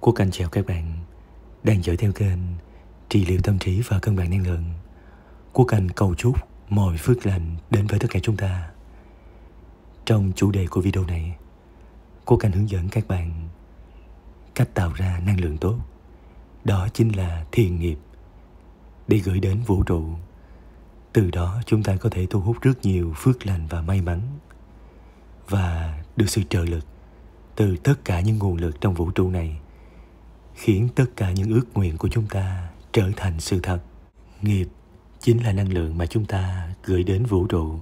của cành chào các bạn Đang dõi theo kênh Trị liệu tâm trí và cân bằng năng lượng của cành cầu chúc mọi phước lành đến với tất cả chúng ta Trong chủ đề của video này của cành hướng dẫn các bạn Cách tạo ra năng lượng tốt Đó chính là thiền nghiệp Để gửi đến vũ trụ Từ đó chúng ta có thể thu hút rất nhiều phước lành và may mắn Và được sự trợ lực từ tất cả những nguồn lực trong vũ trụ này khiến tất cả những ước nguyện của chúng ta trở thành sự thật nghiệp chính là năng lượng mà chúng ta gửi đến vũ trụ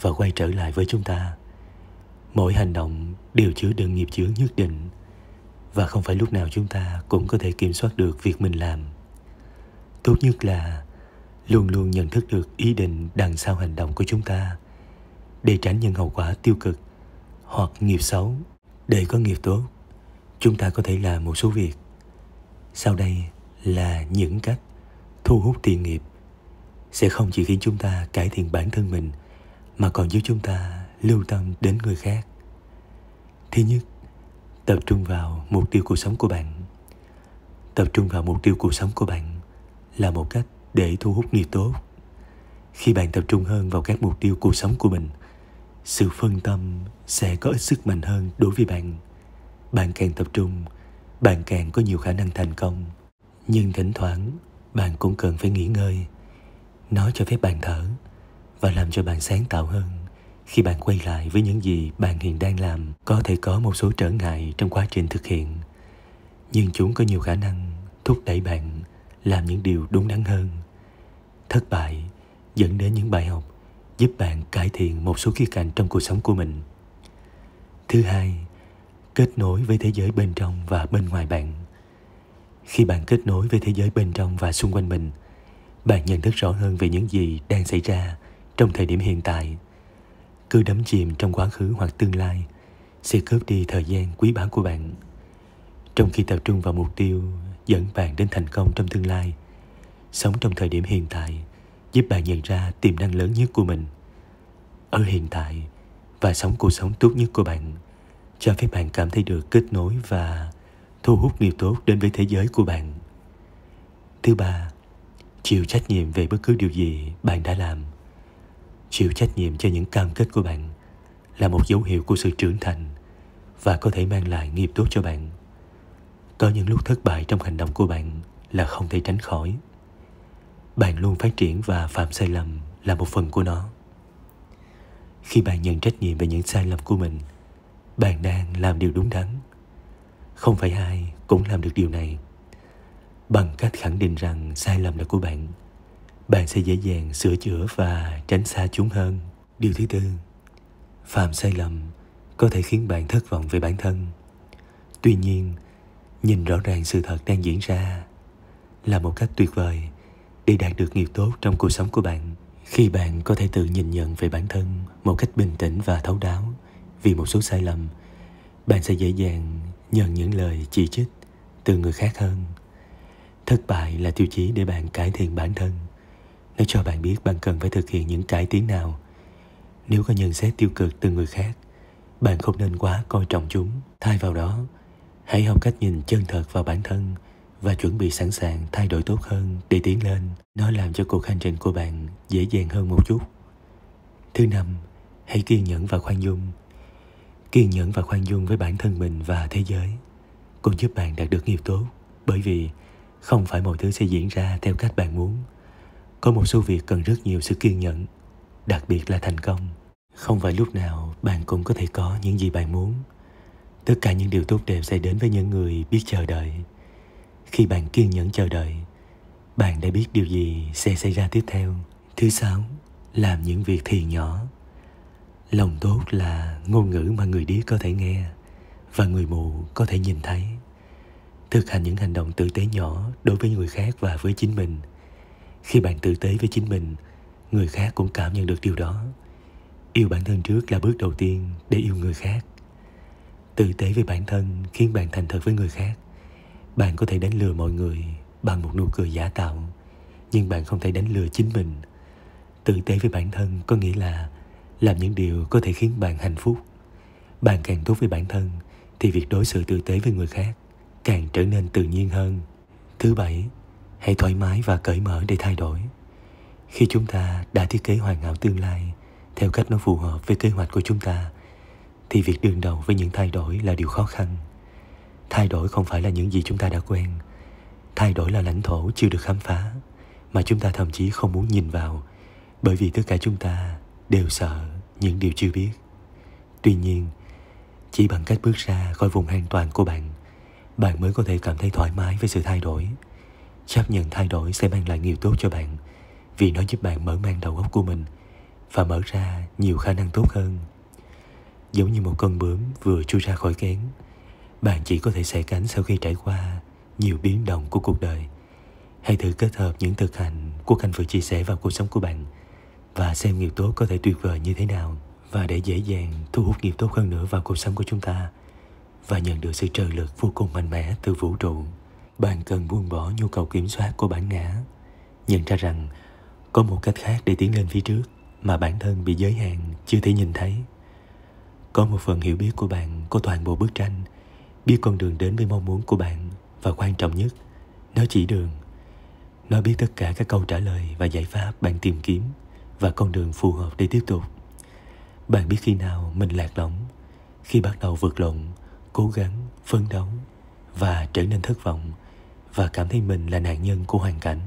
và quay trở lại với chúng ta mỗi hành động đều chứa đựng nghiệp chướng nhất định và không phải lúc nào chúng ta cũng có thể kiểm soát được việc mình làm tốt nhất là luôn luôn nhận thức được ý định đằng sau hành động của chúng ta để tránh những hậu quả tiêu cực hoặc nghiệp xấu để có nghiệp tốt chúng ta có thể làm một số việc sau đây là những cách thu hút tiền nghiệp sẽ không chỉ khiến chúng ta cải thiện bản thân mình mà còn giúp chúng ta lưu tâm đến người khác. Thứ nhất, tập trung vào mục tiêu cuộc sống của bạn. Tập trung vào mục tiêu cuộc sống của bạn là một cách để thu hút nghiệp tốt. Khi bạn tập trung hơn vào các mục tiêu cuộc sống của mình, sự phân tâm sẽ có ít sức mạnh hơn đối với bạn. Bạn càng tập trung bạn càng có nhiều khả năng thành công nhưng thỉnh thoảng bạn cũng cần phải nghỉ ngơi nó cho phép bạn thở và làm cho bạn sáng tạo hơn khi bạn quay lại với những gì bạn hiện đang làm có thể có một số trở ngại trong quá trình thực hiện nhưng chúng có nhiều khả năng thúc đẩy bạn làm những điều đúng đắn hơn thất bại dẫn đến những bài học giúp bạn cải thiện một số khía cạnh trong cuộc sống của mình thứ hai kết nối với thế giới bên trong và bên ngoài bạn khi bạn kết nối với thế giới bên trong và xung quanh mình bạn nhận thức rõ hơn về những gì đang xảy ra trong thời điểm hiện tại cứ đắm chìm trong quá khứ hoặc tương lai sẽ cướp đi thời gian quý báu của bạn trong khi tập trung vào mục tiêu dẫn bạn đến thành công trong tương lai sống trong thời điểm hiện tại giúp bạn nhận ra tiềm năng lớn nhất của mình ở hiện tại và sống cuộc sống tốt nhất của bạn cho phép bạn cảm thấy được kết nối và thu hút điều tốt đến với thế giới của bạn. Thứ ba, chịu trách nhiệm về bất cứ điều gì bạn đã làm. Chịu trách nhiệm cho những cam kết của bạn là một dấu hiệu của sự trưởng thành và có thể mang lại nghiệp tốt cho bạn. Có những lúc thất bại trong hành động của bạn là không thể tránh khỏi. Bạn luôn phát triển và phạm sai lầm là một phần của nó. Khi bạn nhận trách nhiệm về những sai lầm của mình – bạn đang làm điều đúng đắn. Không phải ai cũng làm được điều này. Bằng cách khẳng định rằng sai lầm là của bạn, bạn sẽ dễ dàng sửa chữa và tránh xa chúng hơn. Điều thứ tư, phạm sai lầm có thể khiến bạn thất vọng về bản thân. Tuy nhiên, nhìn rõ ràng sự thật đang diễn ra là một cách tuyệt vời để đạt được nghiệp tốt trong cuộc sống của bạn khi bạn có thể tự nhìn nhận về bản thân một cách bình tĩnh và thấu đáo vì một số sai lầm bạn sẽ dễ dàng nhận những lời chỉ trích từ người khác hơn thất bại là tiêu chí để bạn cải thiện bản thân nó cho bạn biết bạn cần phải thực hiện những cải tiến nào nếu có nhận xét tiêu cực từ người khác bạn không nên quá coi trọng chúng thay vào đó hãy học cách nhìn chân thật vào bản thân và chuẩn bị sẵn sàng thay đổi tốt hơn để tiến lên nó làm cho cuộc hành trình của bạn dễ dàng hơn một chút thứ năm hãy kiên nhẫn và khoan dung kiên nhẫn và khoan dung với bản thân mình và thế giới cũng giúp bạn đạt được nhiều tốt bởi vì không phải mọi thứ sẽ diễn ra theo cách bạn muốn có một số việc cần rất nhiều sự kiên nhẫn đặc biệt là thành công không phải lúc nào bạn cũng có thể có những gì bạn muốn tất cả những điều tốt đẹp sẽ đến với những người biết chờ đợi khi bạn kiên nhẫn chờ đợi bạn đã biết điều gì sẽ xảy ra tiếp theo thứ sáu làm những việc thì nhỏ Lòng tốt là ngôn ngữ mà người điếc có thể nghe và người mù có thể nhìn thấy. Thực hành những hành động tử tế nhỏ đối với người khác và với chính mình. Khi bạn tử tế với chính mình, người khác cũng cảm nhận được điều đó. Yêu bản thân trước là bước đầu tiên để yêu người khác. Tử tế với bản thân khiến bạn thành thật với người khác. Bạn có thể đánh lừa mọi người bằng một nụ cười giả tạo, nhưng bạn không thể đánh lừa chính mình. Tử tế với bản thân có nghĩa là làm những điều có thể khiến bạn hạnh phúc bạn càng tốt với bản thân thì việc đối xử tử tế với người khác càng trở nên tự nhiên hơn thứ bảy hãy thoải mái và cởi mở để thay đổi khi chúng ta đã thiết kế hoàn hảo tương lai theo cách nó phù hợp với kế hoạch của chúng ta thì việc đương đầu với những thay đổi là điều khó khăn thay đổi không phải là những gì chúng ta đã quen thay đổi là lãnh thổ chưa được khám phá mà chúng ta thậm chí không muốn nhìn vào bởi vì tất cả chúng ta đều sợ những điều chưa biết tuy nhiên chỉ bằng cách bước ra khỏi vùng an toàn của bạn bạn mới có thể cảm thấy thoải mái với sự thay đổi chấp nhận thay đổi sẽ mang lại nhiều tốt cho bạn vì nó giúp bạn mở mang đầu óc của mình và mở ra nhiều khả năng tốt hơn giống như một con bướm vừa chui ra khỏi kén bạn chỉ có thể xẻ cánh sau khi trải qua nhiều biến động của cuộc đời hãy thử kết hợp những thực hành của anh vừa chia sẻ vào cuộc sống của bạn và xem nghiệp tốt có thể tuyệt vời như thế nào và để dễ dàng thu hút nghiệp tốt hơn nữa vào cuộc sống của chúng ta và nhận được sự trợ lực vô cùng mạnh mẽ từ vũ trụ. Bạn cần buông bỏ nhu cầu kiểm soát của bản ngã, nhận ra rằng có một cách khác để tiến lên phía trước mà bản thân bị giới hạn chưa thể nhìn thấy. Có một phần hiểu biết của bạn có toàn bộ bức tranh, biết con đường đến với mong muốn của bạn và quan trọng nhất, nó chỉ đường. Nó biết tất cả các câu trả lời và giải pháp bạn tìm kiếm và con đường phù hợp để tiếp tục bạn biết khi nào mình lạc lõng khi bắt đầu vượt lộn cố gắng phấn đấu và trở nên thất vọng và cảm thấy mình là nạn nhân của hoàn cảnh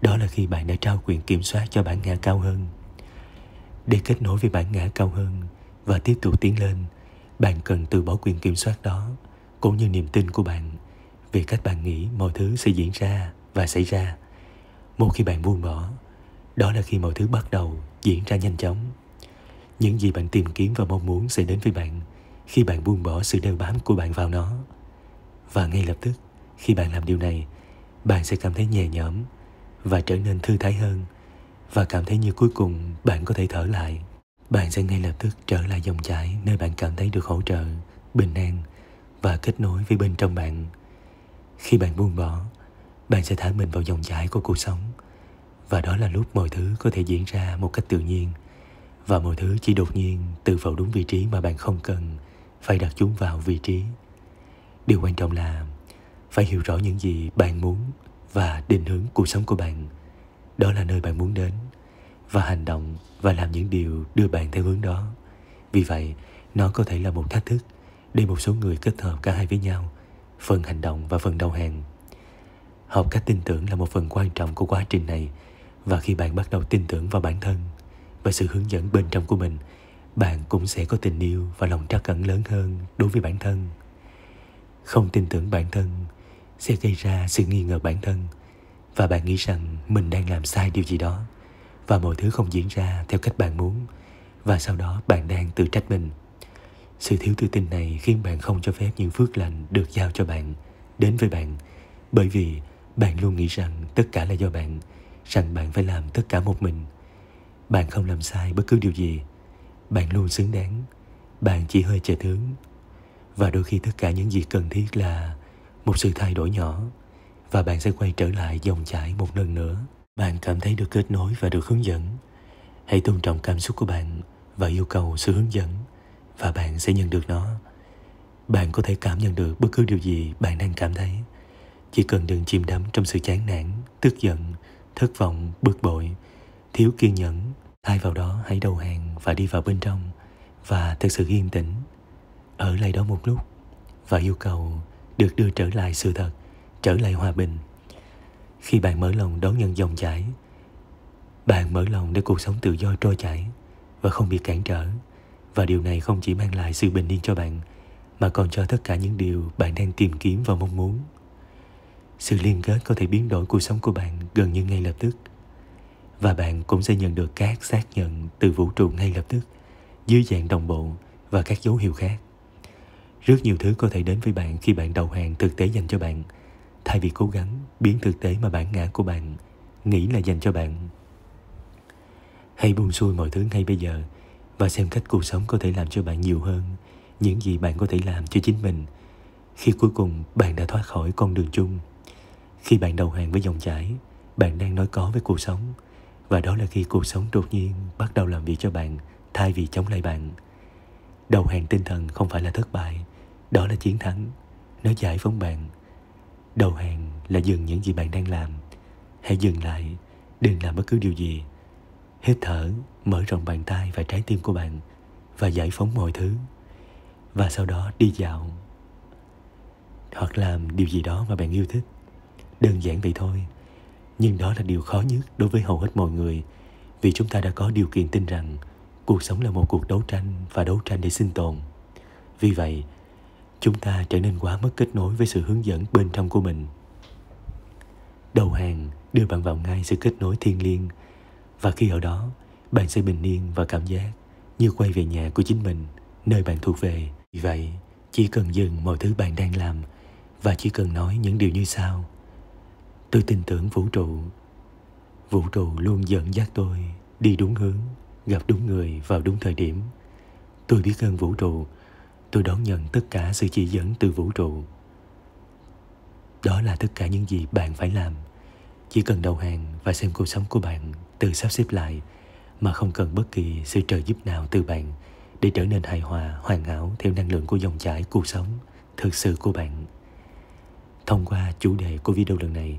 đó là khi bạn đã trao quyền kiểm soát cho bản ngã cao hơn để kết nối với bản ngã cao hơn và tiếp tục tiến lên bạn cần từ bỏ quyền kiểm soát đó cũng như niềm tin của bạn về cách bạn nghĩ mọi thứ sẽ diễn ra và xảy ra một khi bạn buông bỏ đó là khi mọi thứ bắt đầu diễn ra nhanh chóng. Những gì bạn tìm kiếm và mong muốn sẽ đến với bạn khi bạn buông bỏ sự đeo bám của bạn vào nó. Và ngay lập tức, khi bạn làm điều này, bạn sẽ cảm thấy nhẹ nhõm và trở nên thư thái hơn và cảm thấy như cuối cùng bạn có thể thở lại. Bạn sẽ ngay lập tức trở lại dòng chảy nơi bạn cảm thấy được hỗ trợ, bình an và kết nối với bên trong bạn. Khi bạn buông bỏ, bạn sẽ thả mình vào dòng chảy của cuộc sống – và đó là lúc mọi thứ có thể diễn ra một cách tự nhiên và mọi thứ chỉ đột nhiên từ vào đúng vị trí mà bạn không cần phải đặt chúng vào vị trí điều quan trọng là phải hiểu rõ những gì bạn muốn và định hướng cuộc sống của bạn đó là nơi bạn muốn đến và hành động và làm những điều đưa bạn theo hướng đó vì vậy nó có thể là một thách thức để một số người kết hợp cả hai với nhau phần hành động và phần đầu hàng học cách tin tưởng là một phần quan trọng của quá trình này và khi bạn bắt đầu tin tưởng vào bản thân và sự hướng dẫn bên trong của mình bạn cũng sẽ có tình yêu và lòng trắc ẩn lớn hơn đối với bản thân không tin tưởng bản thân sẽ gây ra sự nghi ngờ bản thân và bạn nghĩ rằng mình đang làm sai điều gì đó và mọi thứ không diễn ra theo cách bạn muốn và sau đó bạn đang tự trách mình sự thiếu tự tin này khiến bạn không cho phép những phước lành được giao cho bạn đến với bạn bởi vì bạn luôn nghĩ rằng tất cả là do bạn rằng bạn phải làm tất cả một mình bạn không làm sai bất cứ điều gì bạn luôn xứng đáng bạn chỉ hơi trẻ tướng và đôi khi tất cả những gì cần thiết là một sự thay đổi nhỏ và bạn sẽ quay trở lại dòng chảy một lần nữa bạn cảm thấy được kết nối và được hướng dẫn hãy tôn trọng cảm xúc của bạn và yêu cầu sự hướng dẫn và bạn sẽ nhận được nó bạn có thể cảm nhận được bất cứ điều gì bạn đang cảm thấy chỉ cần đừng chìm đắm trong sự chán nản tức giận thất vọng bực bội thiếu kiên nhẫn thay vào đó hãy đầu hàng và đi vào bên trong và thật sự yên tĩnh ở lại đó một lúc và yêu cầu được đưa trở lại sự thật trở lại hòa bình khi bạn mở lòng đón nhận dòng chảy bạn mở lòng để cuộc sống tự do trôi chảy và không bị cản trở và điều này không chỉ mang lại sự bình yên cho bạn mà còn cho tất cả những điều bạn đang tìm kiếm và mong muốn sự liên kết có thể biến đổi cuộc sống của bạn gần như ngay lập tức và bạn cũng sẽ nhận được các xác nhận từ vũ trụ ngay lập tức dưới dạng đồng bộ và các dấu hiệu khác rất nhiều thứ có thể đến với bạn khi bạn đầu hàng thực tế dành cho bạn thay vì cố gắng biến thực tế mà bản ngã của bạn nghĩ là dành cho bạn hãy buông xuôi mọi thứ ngay bây giờ và xem cách cuộc sống có thể làm cho bạn nhiều hơn những gì bạn có thể làm cho chính mình khi cuối cùng bạn đã thoát khỏi con đường chung khi bạn đầu hàng với dòng chảy, bạn đang nói có với cuộc sống. Và đó là khi cuộc sống đột nhiên bắt đầu làm việc cho bạn thay vì chống lại bạn. Đầu hàng tinh thần không phải là thất bại, đó là chiến thắng. Nó giải phóng bạn. Đầu hàng là dừng những gì bạn đang làm. Hãy dừng lại, đừng làm bất cứ điều gì. Hít thở, mở rộng bàn tay và trái tim của bạn và giải phóng mọi thứ. Và sau đó đi dạo hoặc làm điều gì đó mà bạn yêu thích Đơn giản vậy thôi. Nhưng đó là điều khó nhất đối với hầu hết mọi người vì chúng ta đã có điều kiện tin rằng cuộc sống là một cuộc đấu tranh và đấu tranh để sinh tồn. Vì vậy, chúng ta trở nên quá mất kết nối với sự hướng dẫn bên trong của mình. Đầu hàng đưa bạn vào ngay sự kết nối thiêng liêng và khi ở đó, bạn sẽ bình yên và cảm giác như quay về nhà của chính mình, nơi bạn thuộc về. Vì vậy, chỉ cần dừng mọi thứ bạn đang làm và chỉ cần nói những điều như sau – tôi tin tưởng vũ trụ vũ trụ luôn dẫn dắt tôi đi đúng hướng gặp đúng người vào đúng thời điểm tôi biết ơn vũ trụ tôi đón nhận tất cả sự chỉ dẫn từ vũ trụ đó là tất cả những gì bạn phải làm chỉ cần đầu hàng và xem cuộc sống của bạn tự sắp xếp lại mà không cần bất kỳ sự trợ giúp nào từ bạn để trở nên hài hòa hoàn hảo theo năng lượng của dòng chảy cuộc sống thực sự của bạn thông qua chủ đề của video lần này